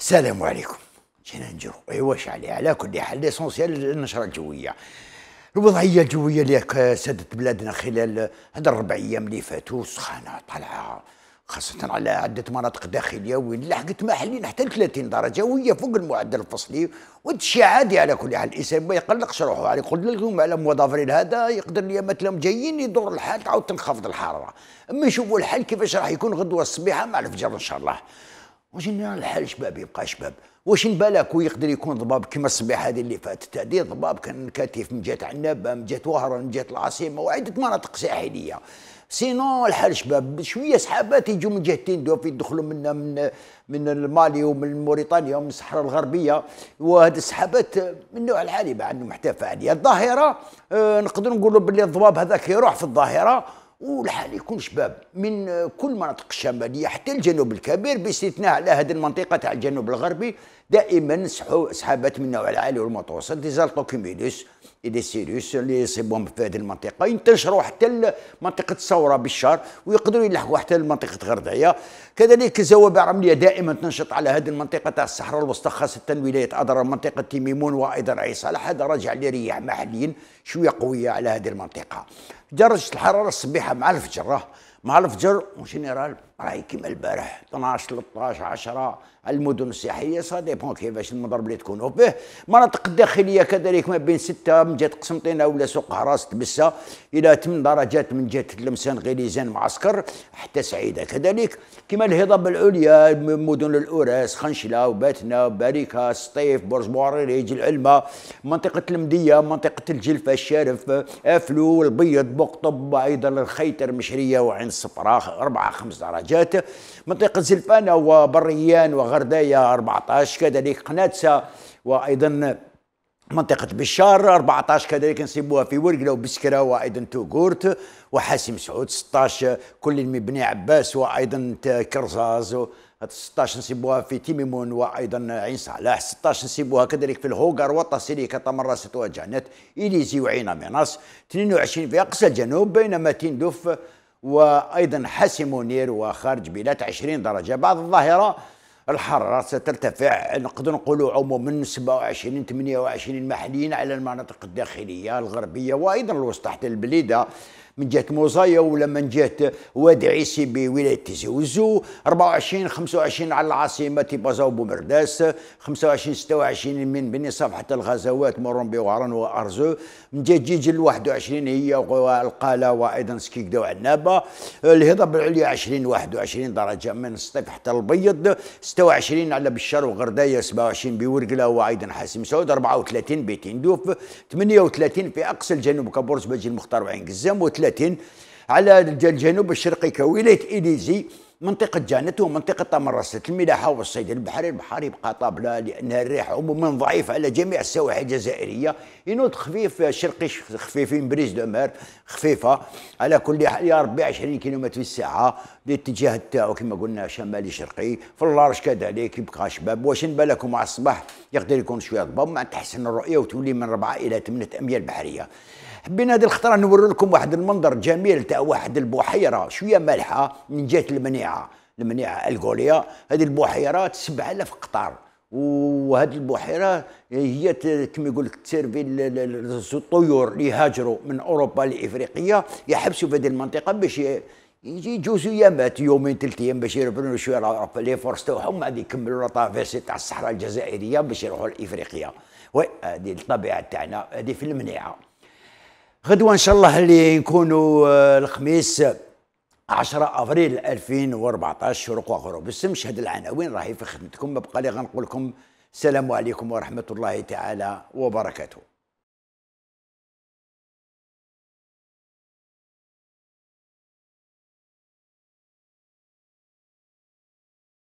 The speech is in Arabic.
السلام عليكم جينا نجرو ايوا شعلي على كل حال ليسونسيال النشره الجويه الوضعيه الجويه اللي سادت بلادنا خلال هاد الربع ايام اللي فاتوا سخانه طالعه خاصة على عدة مناطق داخلية وين لحقت محلين حتى 30 درجة وهي فوق المعدل الفصلي وهادشي عادي على كل حال الإنسان ما يقلقش روحه يعني قلت لكم على مواد أفريل هذا يقدر اليامات لهم جايين يدور الحال تعاود تنخفض الحرارة أما يشوفوا الحال كيفاش راح يكون غدوة الصبيحة مع الفجر إن شاء الله اون جينيرال الحال شباب يبقى شباب واش نبالك ويقدر يكون ضباب كما الصبيحه هذه اللي فاتت هذه ضباب كان كاتيف من جهه عنابه من جهه وهران من جهه العاصمه وعده مناطق ساحليه سينو الحال شباب شويه سحابات يجوا من جهه تندوف يدخلوا من من من المالي ومن موريتانيا ومن الصحراء الغربيه وهذه السحابات من نوع العالي ما عندهم عليها الظاهره آه، نقدر نقولوا باللي الضباب هذاك يروح في الظاهره والحال يكون شباب من كل مناطق الشماليه حتى الجنوب الكبير باستثناء على هذه المنطقه تاع الجنوب الغربي دائما سحابات من النوع العالي والمتوسط دي زالتوكيميلوس دي سيريوس اللي يصيبهم في هذه المنطقه ينتشروا حتى منطقه الثوره بالشهر ويقدروا يلحقوا حتى لمنطقه غردعيه كذلك الزوابع الرمليه دائما تنشط على هذه المنطقه تاع الصحراء الوسطى خاصه ولايه ادرا منطقه تيميمون وايضا عيصال هذا راجع لرياح محليين شويه قويه على هذه المنطقه درجه الحراره الصبيحه مع الفجر راه مع الفجر اون جينيرال راهي كيما البارح 12 13 10 المدن السياحيه سا ديبون كيفاش المضرب اللي تكونوا به مناطق الداخليه كذلك ما بين 6 من جهه قسنطينه ولا سوق هراس تبسه الى 8 درجات من جهه لمسان غليزان معسكر حتى سعيده كذلك كما الهضاب العليا مدن الاوراس خنشله وباتنا باريكا سطيف برج بوريريج العلمه منطقه المديه منطقه الجلفه الشارف افلو البيض البوق طب ايضا الخيتر مشريه وعين صفراء اربع خمس درجات منطقه زلفانه وبريان وغردايه 14 كذلك قناتسه وايضا منطقة بشار 14 كذلك نصيبوها في ورقلة وبسكرة وأيضا توغورت وحاسم سعود 16 كل من بني عباس وأيضا كرزاز 16 نصيبوها في تيميمون وايضا عين صالح 16 نصيبوها كذلك في الهوغر وطاسيليكا طمرست وجانت اليزي وعين ميناس 22 في اقصى الجنوب بينما تندف وايضا حاسم منير وخارج بلاد 20 درجه بعض الظاهره الحرارة سترتفع نقدر نقولوا عموما 27 28 محليا على المناطق الداخلية الغربية وأيضا الوسطى حتى البليدة من جهه موزايا ولا من جهه واد عيسي بولايه تيزي وزو 24 25 على العاصمه تيبازا وبومرداس 25 26 من بني صفحه الغزوات مرون بوهران وارزو من جهه جيجل 21 هي والقاله وايضا سكيكدا وعنابه الهضاب العليا 20 21 درجه من السطيف حتى البيض 26 على بشار وغردايه 27 بورقله وايضا حاسم سعود 34 بتندوف 38 في اقصى الجنوب كابورس باجي المختار وعين قزام و على الجنوب الشرقي كولايه اليزي منطقة جانت ومنطقة تمرست الملاحة والصيد البحري البحر يبقى طابلة لأن الريح عموما ضعيفة على جميع السواحل الجزائرية ينوض خفيف شرقي خفيفين بريز دو مير خفيفة على كل حال يا ربي 20 كيلومتر في الساعة الاتجاه تاعو كما قلنا شمالي شرقي في اللارج كذلك يبقى شباب واش بالكم مع الصباح يقدر يكون شوية ضباب مع تحسن الرؤية وتولي من 4 إلى 8 أميال بحرية حبينا هذه الخطره نوري لكم واحد المنظر جميل تاع واحد البحيره شويه مالحه من جهه المنيعه المنيعه الكوليا هذه البحيره 7000 قطار وهذه البحيره هي كما يقول لك تسيرفي الطيور اللي هاجروا من اوروبا لافريقيا يحبسوا في هذه المنطقه باش يجي يجوزوا يامات يومين ثلاث ايام باش يربنوا شويه لي فورس تاعهم غادي يكملوا لافيرسي تاع الصحراء الجزائريه باش يروحوا لافريقيا وي هذه الطبيعه تاعنا هذه في المنيعه غدوه ان شاء الله اللي نكونوا آه، الخميس 10 افريل 2014 شروق وغروب الشمس هاد العناوين راهي في خدمتكم بقى لي غنقول لكم السلام عليكم ورحمه الله تعالى وبركاته